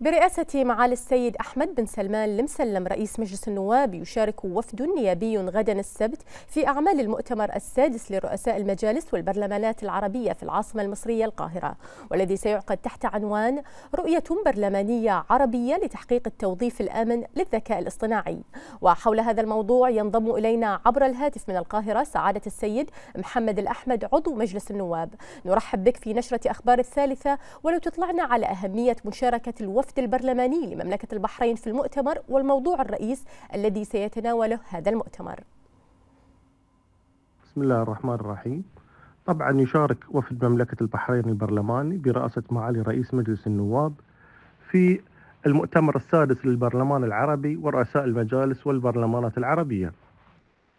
برئاسة معالي السيد أحمد بن سلمان المسلم رئيس مجلس النواب يشارك وفد نيابي غدا السبت في أعمال المؤتمر السادس لرؤساء المجالس والبرلمانات العربية في العاصمة المصرية القاهرة والذي سيعقد تحت عنوان رؤية برلمانية عربية لتحقيق التوظيف الآمن للذكاء الاصطناعي وحول هذا الموضوع ينضم إلينا عبر الهاتف من القاهرة سعادة السيد محمد الأحمد عضو مجلس النواب نرحب بك في نشرة أخبار الثالثة ولو تطلعنا على أهمية مشاركة الوفد الوفد البرلماني لمملكة البحرين في المؤتمر والموضوع الرئيس الذي سيتناوله هذا المؤتمر بسم الله الرحمن الرحيم طبعا يشارك وفد مملكة البحرين البرلماني برئاسة معالي رئيس مجلس النواب في المؤتمر السادس للبرلمان العربي ورؤساء المجالس والبرلمانات العربية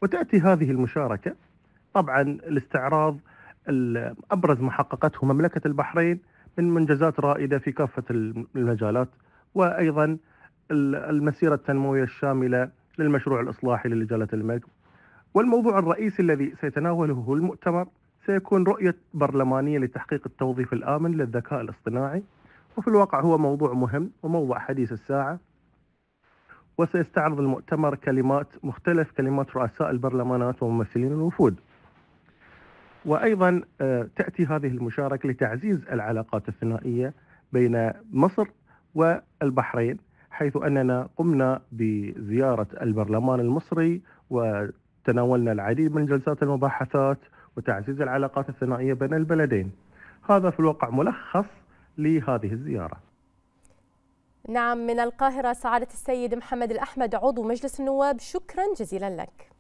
وتأتي هذه المشاركة طبعا لاستعراض أبرز ما حققته مملكة البحرين من منجزات رائده في كافه المجالات وايضا المسيره التنمويه الشامله للمشروع الاصلاحي لاجاله الملك والموضوع الرئيسي الذي سيتناوله المؤتمر سيكون رؤيه برلمانيه لتحقيق التوظيف الامن للذكاء الاصطناعي وفي الواقع هو موضوع مهم وموضوع حديث الساعه وسيستعرض المؤتمر كلمات مختلف كلمات رؤساء البرلمانات وممثلين الوفود وايضا آه، تاتي هذه المشاركه لتعزيز العلاقات الثنائيه بين مصر والبحرين حيث اننا قمنا بزياره البرلمان المصري وتناولنا العديد من جلسات المباحثات وتعزيز العلاقات الثنائيه بين البلدين. هذا في الواقع ملخص لهذه الزياره. نعم من القاهره سعاده السيد محمد الاحمد عضو مجلس النواب شكرا جزيلا لك.